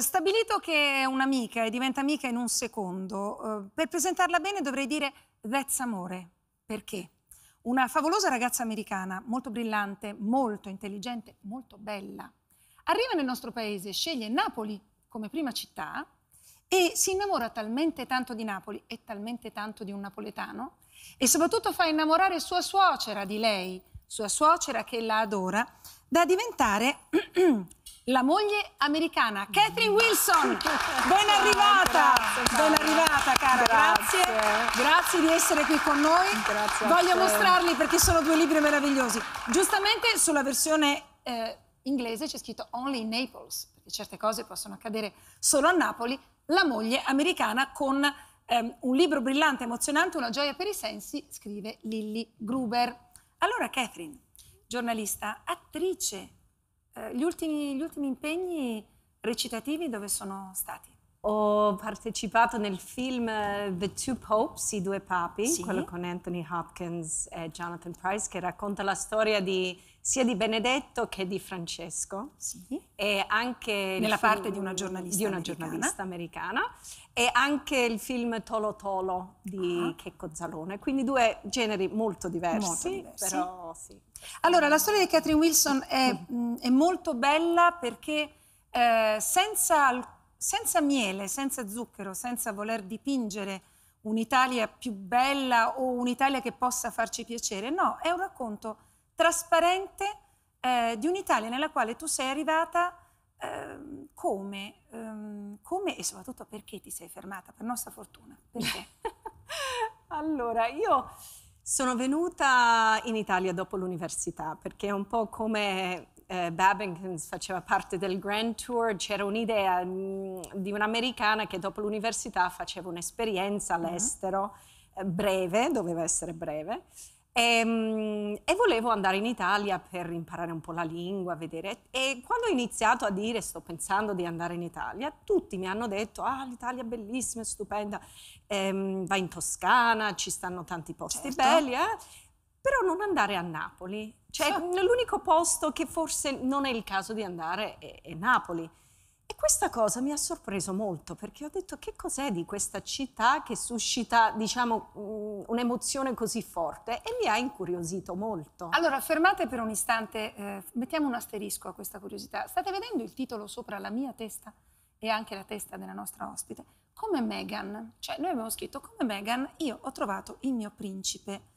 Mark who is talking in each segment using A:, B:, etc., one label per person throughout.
A: stabilito che è un'amica e diventa amica in un secondo, eh, per presentarla bene dovrei dire That's Amore. Perché? Una favolosa ragazza americana, molto brillante, molto intelligente, molto bella. Arriva nel nostro paese, sceglie Napoli come prima città e si innamora talmente tanto di Napoli e talmente tanto di un napoletano e soprattutto fa innamorare sua suocera di lei, sua suocera che la adora, da diventare la moglie americana Catherine Wilson. Ben arrivata, grazie, ben arrivata cara, grazie. grazie. grazie. di essere qui con noi. Grazie Voglio mostrarli perché sono due libri meravigliosi. Giustamente sulla versione eh, inglese c'è scritto Only in Naples, perché certe cose possono accadere solo a Napoli, la moglie americana con ehm, un libro brillante, emozionante, una gioia per i sensi, scrive Lilly Gruber. Allora Catherine, giornalista, attrice, eh, gli ultimi, gli ultimi impegni recitativi dove sono stati?
B: ho partecipato nel film
A: eh, The
B: Two Popes, i due papi, sì. quello con Anthony Hopkins e Jonathan Price, che racconta la storia di, sia di Benedetto che di Francesco. Sì. E anche Nella parte di una, giornalista, di una americana. americana. E anche il film Tolo
A: Tolo di uh-huh. Checco Zalone. Quindi due generi molto diversi. Molto diversi. Però, sì. Allora, la storia di Catherine Wilson è, mm. mh, mm, è molto bella perché eh, senza alcun senza miele, senza zucchero, senza voler dipingere un'Italia più bella o un'Italia che possa farci piacere. No, è un racconto trasparente eh, di un'Italia nella quale tu sei arrivata eh, come, ehm, come e soprattutto perché ti sei fermata, per nostra fortuna. Perché?
B: allora, io sono venuta in Italia dopo l'università perché è un po' come eh, Babington faceva parte del Grand Tour, c'era un'idea mh, mm, di un'americana che dopo l'università faceva un'esperienza mm-hmm. all'estero, eh, breve, doveva essere breve, e, ehm, mh, e, volevo andare in Italia per imparare un po' la lingua, vedere. E quando ho iniziato a dire sto pensando di andare in Italia, tutti mi hanno detto, ah l'Italia è bellissima, è stupenda, ehm, vai in Toscana, ci stanno tanti posti certo. belli. Eh? però non andare a Napoli. Cioè, esatto. l'unico posto che forse non è il caso di andare è, è Napoli. E questa cosa mi ha sorpreso molto perché ho detto che cos'è di questa città che suscita,
A: diciamo, mm, un'emozione così forte e mi ha incuriosito molto. Allora, fermate per un istante, eh, mettiamo un asterisco a questa curiosità. State vedendo il titolo sopra la mia testa e anche la testa della nostra ospite? Come Meghan, cioè noi abbiamo scritto come Meghan, io ho trovato il mio principe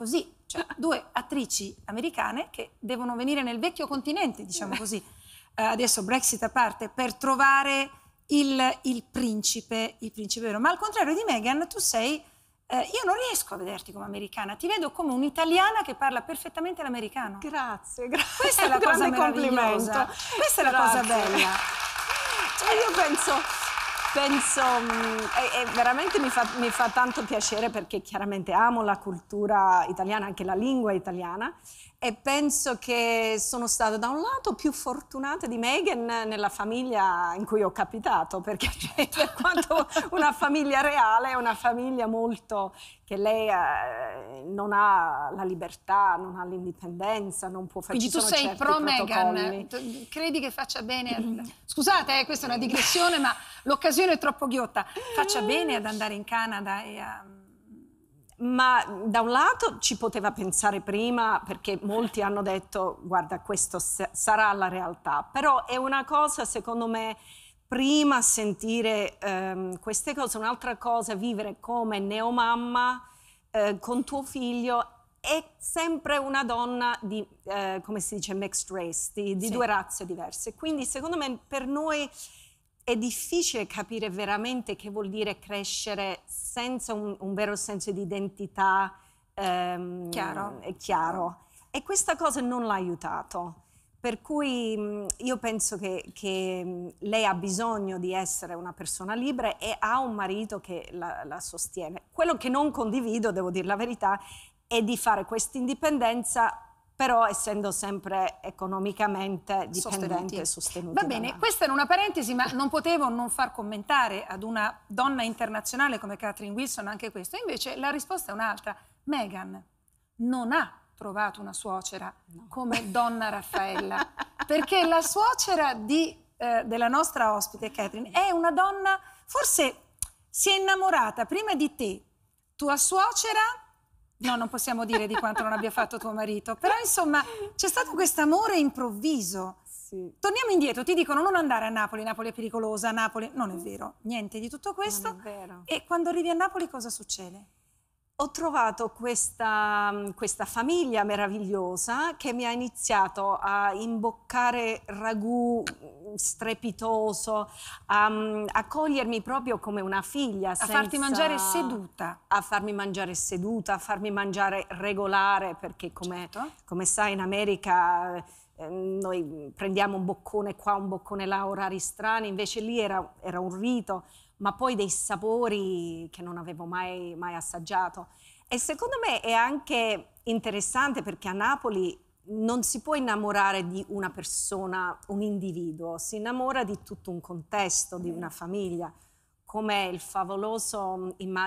A: così, cioè due attrici americane che devono venire nel vecchio continente, diciamo così, eh, adesso Brexit a parte, per trovare il, il, principe, il principe vero. Ma al contrario di Meghan, tu sei... Eh, io non riesco a vederti come americana, ti vedo come un'italiana che parla perfettamente l'americano. Grazie, grazie. Questa è la cosa complimento. Questa è la cosa bella. Cioè, io penso penso, mm, e, e veramente
B: mi fa, mi fa, tanto piacere perché chiaramente amo la cultura italiana, anche la lingua italiana e penso che sono stata da un lato più fortunata di Megan nella famiglia in cui ho capitato perché cioè, per quanto una famiglia reale è una famiglia molto che lei eh, non ha la libertà,
A: non ha l'indipendenza, non può fare Quindi tu sei pro protocolli. Megan, credi che faccia bene? Scusate, eh, questa è una digressione, ma l'occasione stagione è troppo ghiotta. Faccia bene ad andare in Canada e a
B: ma da un lato ci poteva pensare prima perché molti hanno detto guarda questo sarà la realtà, però è una cosa secondo me prima sentire ehm, queste cose, un'altra cosa vivere come neomamma eh, con tuo figlio è sempre una donna di, eh, come si dice, mixed race, di, di sì. due razze diverse. Quindi secondo me per noi è difficile capire veramente che vuol dire crescere senza un, un vero senso di identità ehm, chiaro. chiaro. E questa cosa non l'ha aiutato. Per cui mm, io penso che, che, mm, lei ha bisogno di essere una persona libera e ha un marito che la, la sostiene. Quello che non condivido, devo dire la verità, è di fare questa indipendenza però essendo sempre economicamente dipendente e sostenuta. Va bene,
A: questa era una parentesi, ma non potevo non far commentare ad una donna internazionale come Catherine Wilson anche questo. Invece la risposta è un'altra. Meghan non ha trovato una suocera no. come donna Raffaella, perché la suocera di, eh, della nostra ospite Catherine è una donna, forse si è innamorata prima di te, tua suocera No, non possiamo dire di quanto non abbia fatto tuo marito, però insomma c'è stato questo amore improvviso. Sì. Torniamo indietro, ti dicono non andare a Napoli, Napoli è pericolosa, Napoli... Non è vero, niente di tutto questo. Non è vero. E quando arrivi a Napoli cosa succede? ho trovato questa, questa, famiglia
B: meravigliosa che mi ha iniziato a imboccare ragù mm, strepitoso, a, mm, a cogliermi proprio come una figlia. A senza, farti mangiare seduta. A farmi mangiare seduta, a farmi mangiare regolare, perché come, certo. come sai in America ehm, noi prendiamo un boccone qua, un boccone là, orari strani, invece lì era, era un rito ma poi dei sapori che non avevo mai, mai assaggiato. E secondo me è anche interessante perché a Napoli non si può innamorare di una persona, un individuo, si innamora di tutto un contesto, di una famiglia come il favoloso mm,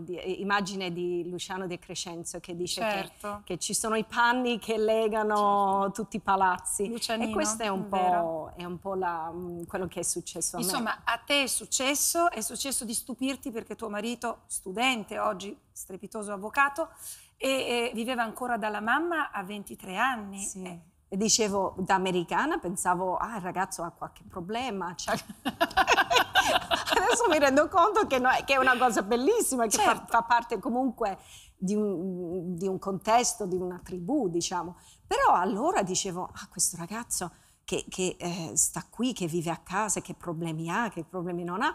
B: di, eh, immagine di Luciano De Crescenzo che dice certo. che, che, ci sono i panni che legano certo. tutti i palazzi. Lucianino, e questo è un po', è un po la, mm, quello che è successo a Insomma, me.
A: Insomma, a te è successo, è successo di stupirti perché tuo marito, studente oggi, strepitoso avvocato, e, e viveva ancora dalla mamma a 23 anni. Sì. Eh
B: e dicevo, da americana pensavo, ah, il ragazzo ha qualche problema. Cioè... Adesso mi rendo conto che, no, che, è una cosa bellissima, che certo. fa, fa, parte comunque di un, di un, contesto, di una tribù, diciamo. Però allora dicevo, ah, questo ragazzo che, che eh, sta qui, che vive a casa, che problemi ha, che problemi non ha.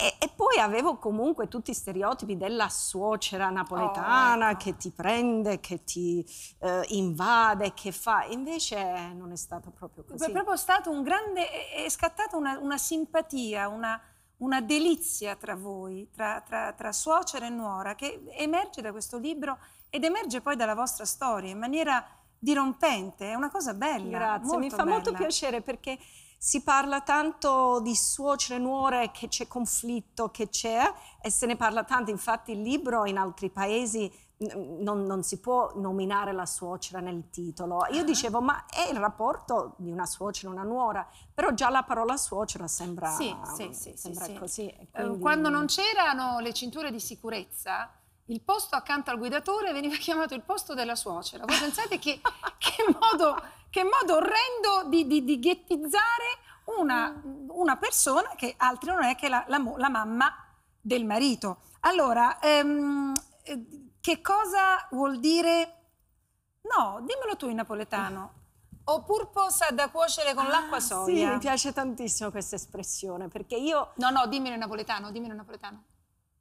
B: E, e, poi avevo comunque tutti i stereotipi della suocera napoletana oh, ecco. che ti prende, che ti eh,
A: invade, che fa. Invece non è stato proprio così. È proprio stato un grande. è scattata una, una simpatia, una, una, delizia tra voi, tra, tra, tra suocera e nuora, che emerge da questo libro ed emerge poi dalla vostra storia in maniera dirompente. È una cosa bella. Grazie, mi fa bella. molto piacere perché si parla
B: tanto di suocere e nuore che c'è conflitto, che c'è, e se ne parla tanto. Infatti il libro in altri paesi non, non si può nominare la suocera nel titolo. Io ah. dicevo, ma è il rapporto di una suocera e una nuora, però già la parola suocera sembra, sì, sì, um, sì, sembra così.
A: Eh, quindi... Quando non c'erano le cinture di sicurezza, il posto accanto al guidatore veniva chiamato il posto della suocera. Voi pensate che, che, modo, che modo, orrendo di, di, di ghettizzare una, una, persona che altri non è che la, la, la mamma del marito. Allora, ehm, eh, che cosa vuol dire... No, dimmelo tu in napoletano. O purposa da cuocere con ah, l'acqua soia. Sì, mi piace tantissimo questa espressione, perché io... No, no, dimmelo in napoletano, dimmelo in napoletano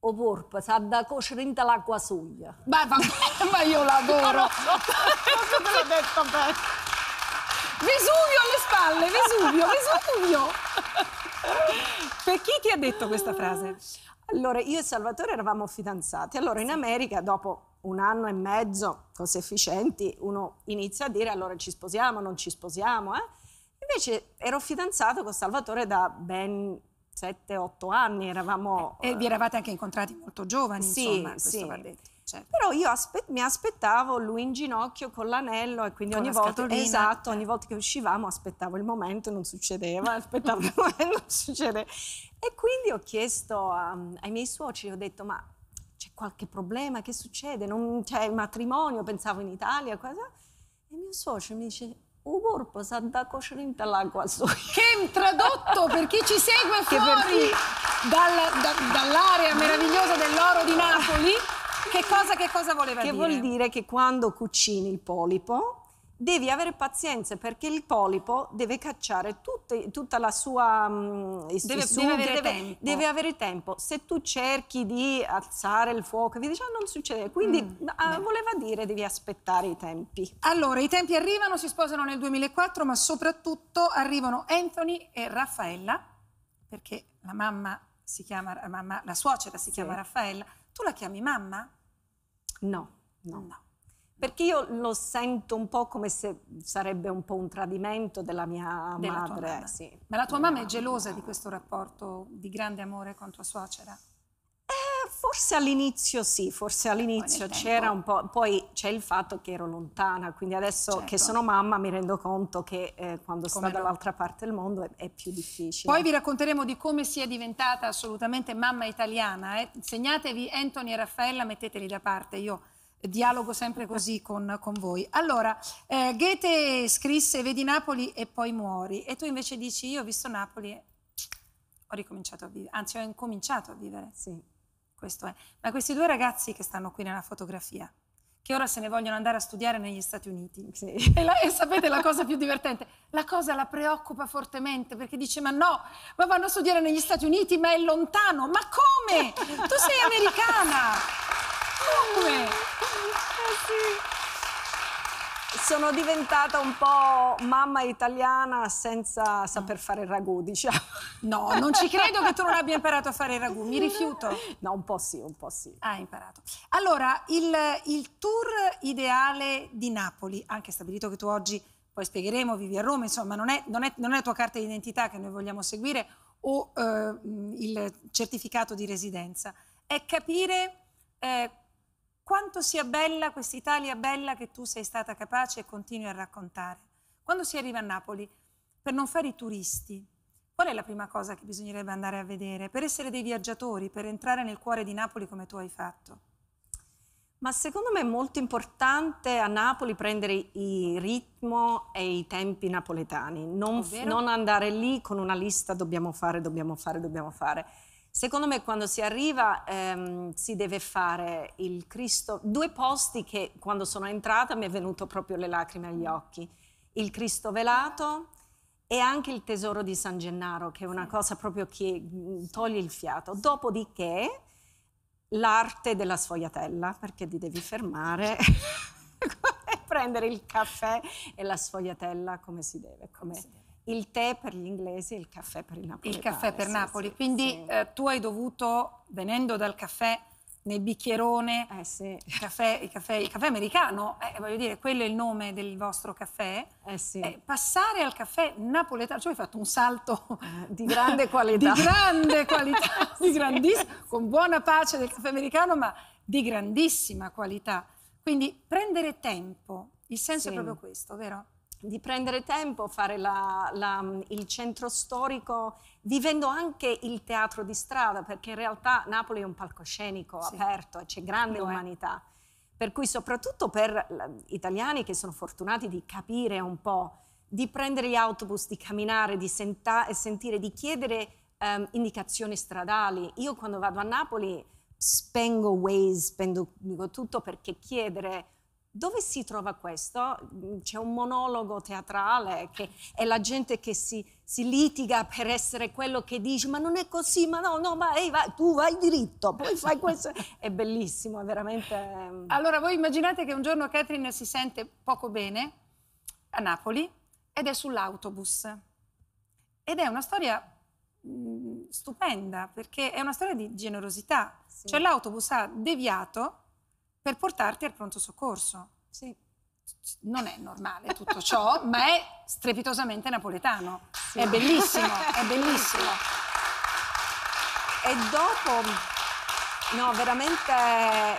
A: o porpo,
B: sa da cuocere in l'acqua guasuglia. Beh, va ma io lavoro. Forse te l'ho detto bene.
A: Vesuvio alle spalle, Vesuvio, Vesuvio.
B: per chi ti ha detto questa frase? Allora, io e Salvatore eravamo fidanzati. Allora, in America, dopo un anno e mezzo, cose efficienti, uno inizia a dire allora ci sposiamo, non ci sposiamo, eh? Invece ero fidanzato con Salvatore da ben 7-8 anni eravamo... Eh, e vi eh, eravate anche incontrati molto giovani, sì, insomma, sì. va detto. Certo. Però io aspe- mi aspettavo lui in ginocchio con l'anello e quindi ogni volta, esatto, ogni volta, che uscivamo aspettavo il momento, non succedeva, aspettavo il momento, non succedeva. E quindi ho chiesto a, ai miei suoceri, ho detto ma c'è qualche problema, che succede? Non c'è il matrimonio, pensavo in Italia, cosa? E mio suocero mi dice Uvorpo Sant'Aco Srintalacquasso. Che tradotto
A: per chi ci segue fuori dal, da, dall'area meravigliosa dell'oro di Napoli. Che cosa, che cosa voleva che dire? Che vuol
B: dire che quando cucini il polipo devi avere pazienza perché il polipo deve cacciare tutte, tutta la sua deve, mm, su, deve, avere deve, deve, avere tempo se tu cerchi di
A: alzare il fuoco vi diciamo ah, non succede quindi mm, ah, voleva dire devi aspettare i tempi allora i tempi arrivano si sposano nel 2004 ma soprattutto arrivano Anthony e Raffaella perché la mamma si chiama mamma, la suocera si sì. chiama Raffaella tu la chiami mamma? no, no. no. Perché io lo sento
B: un po' come se sarebbe un po' un tradimento della mia della madre. Sì.
A: Ma la tua mamma è gelosa di questo rapporto di grande amore con tua suocera? Eh,
B: forse all'inizio sì, forse all'inizio c'era tempo. un po', poi c'è il fatto che ero lontana, quindi adesso certo. che sono mamma mi rendo conto che eh, quando come sto dall'altra parte del mondo è, è, più difficile. Poi vi
A: racconteremo di come sia diventata assolutamente mamma italiana. Eh. Segnatevi Anthony e Raffaella, metteteli da parte, io dialogo sempre così con, con voi. Allora, eh, Goethe scrisse vedi Napoli e poi muori e tu invece dici io ho visto Napoli e ho ricominciato a vivere, anzi ho incominciato a vivere. Sì. Questo è. Ma questi due ragazzi che stanno qui nella fotografia, che ora se ne vogliono andare a studiare negli Stati Uniti, sì. e, la, e sapete la cosa più divertente? La cosa la preoccupa fortemente perché dice ma no, ma vanno a studiare negli Stati Uniti, ma è lontano, ma come? Tu sei americana! Come? sì.
B: Sono diventata un po' mamma italiana senza saper fare il ragù,
A: diciamo. No, non ci credo che tu non abbia imparato a fare il ragù, mi rifiuto. No, un po' sì, un po' sì. Hai imparato. Allora, il, il tour ideale di Napoli, anche stabilito che tu oggi poi spiegheremo, vivi a Roma, insomma, non è, non è, non è la tua carta d'identità che noi vogliamo seguire o eh, il certificato di residenza, è capire eh, quanto sia bella questa Italia bella che tu sei stata capace e continui a raccontare. Quando si arriva a Napoli, per non fare i turisti, qual è la prima cosa che bisognerebbe andare a vedere? Per essere dei viaggiatori, per entrare nel cuore di Napoli come tu hai fatto.
B: Ma secondo me è molto importante a Napoli prendere il ritmo e i tempi napoletani, non, non andare lì con una lista dobbiamo fare, dobbiamo fare, dobbiamo fare Secondo me quando si arriva ehm, si deve fare il Cristo, due posti che quando sono entrata mi è venuto proprio le lacrime agli occhi, il Cristo velato e anche il tesoro di San Gennaro, che è una cosa proprio che mm, toglie il fiato. Dopodiché l'arte della sfogliatella, perché ti devi fermare. Certo. e prendere il
A: caffè e la sfogliatella come si deve. Come... Come si deve il tè per gli inglesi e il caffè per i napoletani. Il caffè per sì, Napoli, sì, quindi sì. Eh, tu hai dovuto, venendo dal caffè nel bicchierone, eh sì. caffè, il, caffè, il, caffè, americano, eh, voglio dire, quello è il nome del vostro caffè, eh sì. Eh, passare al caffè napoletano, cioè hai fatto un salto eh, di grande qualità, di grande qualità, di grandissima, con buona pace del caffè americano, ma di grandissima qualità. Quindi prendere tempo, il senso è proprio questo, vero? di prendere tempo, a fare la, la, il centro storico,
B: vivendo anche il teatro di strada, perché in realtà Napoli è un palcoscenico sì. aperto, c'è grande no, umanità. Per cui soprattutto per italiani che sono fortunati di capire un po', di prendere gli autobus, di camminare, di senta- sentire, di chiedere um, indicazioni stradali. Io quando vado a Napoli spengo Waze, spengo tutto perché chiedere dove si trova questo? Mm, c'è un monologo teatrale che è la gente che si, si litiga per essere quello che dice ma non è così, ma no, no, ma hey, vai, tu vai diritto, poi fai questo.
A: è bellissimo, è veramente... Mm. Allora voi immaginate che un giorno Catherine si sente poco bene a Napoli ed è sull'autobus. Ed è una storia mm, stupenda perché è una storia di generosità. Sì. Cioè l'autobus ha deviato per portarti al pronto soccorso. Sì. Non è normale tutto ciò, ma è strepitosamente napoletano. Sì. È bellissimo, è bellissimo. E dopo, no,
B: veramente,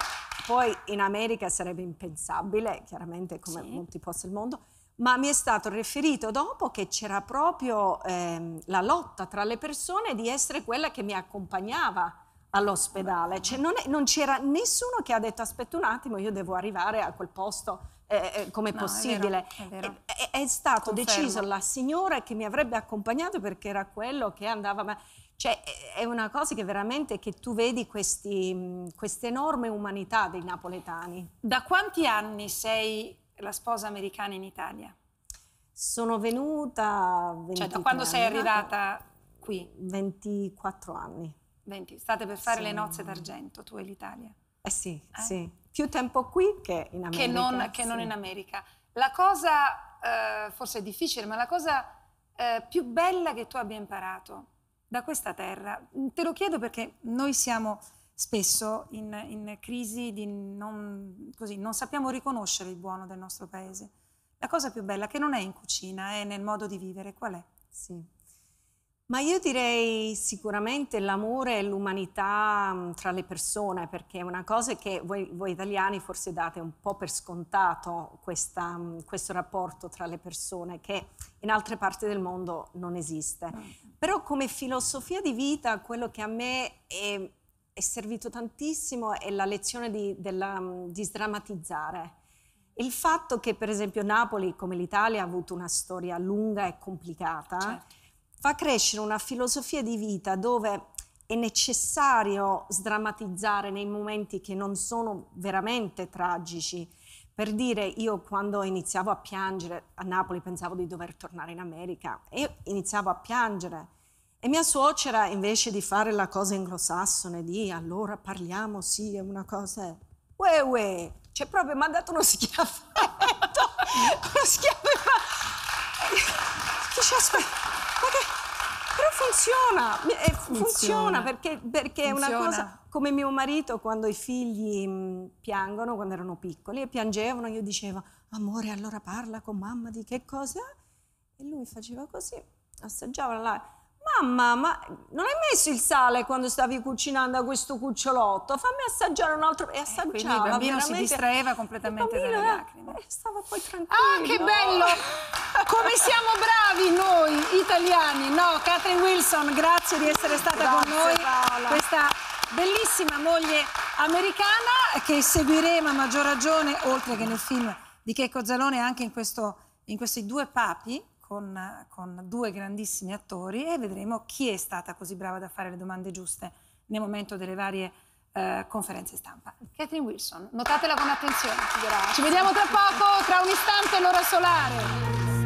B: poi in America sarebbe impensabile, chiaramente come sì. molti posti del mondo, ma mi è stato riferito dopo che c'era proprio ehm, la lotta tra le persone di essere quella che mi accompagnava all'ospedale. Cioè non, è, non, c'era nessuno che ha detto aspetta un attimo, io devo arrivare a quel posto eh, eh, come no, possibile. È, vero, è, vero. è stato Confermo. deciso la signora che mi avrebbe accompagnato perché era quello che andava... Ma, cioè, è una cosa che veramente che tu vedi questa
A: enorme umanità dei napoletani. Da quanti anni sei la sposa americana in Italia?
B: Sono venuta... Cioè, da quando anni, sei arrivata qui? 24 anni.
A: 20, state per fare sì. le nozze d'argento, tu e l'Italia.
B: Eh sì, eh? sì. Più tempo qui che in America. Che non, sì. che non in
A: America. La cosa, eh, forse è difficile, ma la cosa eh, più bella che tu abbia imparato da questa terra, te lo chiedo perché noi siamo spesso in, in crisi di non, così, non sappiamo riconoscere il buono del nostro paese. La cosa più bella che non è in cucina, è nel modo di vivere, qual è? Sì.
B: Ma io direi sicuramente l'amore e l'umanità mm, tra le persone, perché è una cosa che voi, voi italiani forse date un po' per scontato, questa, mm, questo rapporto tra le persone, che in altre parti del mondo non esiste. Ah. Però come filosofia di vita, quello che a me è, è servito tantissimo è la lezione di, della, mm, di sdrammatizzare. Il fatto che per esempio Napoli, come l'Italia, ha avuto una storia lunga e complicata. Certo fa crescere una filosofia di vita dove è necessario sdrammatizzare nei momenti che non sono veramente tragici. Per dire, io quando iniziavo a piangere a Napoli pensavo di dover tornare in America e iniziavo a piangere. E mia suocera, invece di fare la cosa anglosassone di allora parliamo, sì, è una cosa... Uè, uè, cioè proprio mi ha dato uno schiaffetto, uno schiaffetto. Chi ci aspetta? Però funziona, eh, funziona, funziona, perché, perché funziona. è una cosa come mio marito quando i figli mm, piangono quando erano piccoli e piangevano, io dicevo amore allora parla con mamma di che cosa e lui faceva così, assaggiava la Mamma, ma non hai messo il sale quando stavi cucinando a questo cucciolotto? Fammi
A: assaggiare un altro. E assaggiava. Eh, quindi il bambino veramente... si distraeva completamente dalle lacrime. Eh, stava poi tranquillo. Ah, che bello! Come siamo bravi noi italiani. No, Catherine Wilson, grazie di essere stata grazie, con noi. Paola. Questa bellissima moglie americana che seguiremo a maggior ragione, oltre che nel film di Checco Zalone, anche in, questo, in questi due papi con, con, due grandissimi attori e vedremo chi è stata così brava da fare le domande giuste nel momento delle varie eh, conferenze stampa. Catherine Wilson, notatela con attenzione. Ci vediamo tra poco, tra un istante l'ora solare.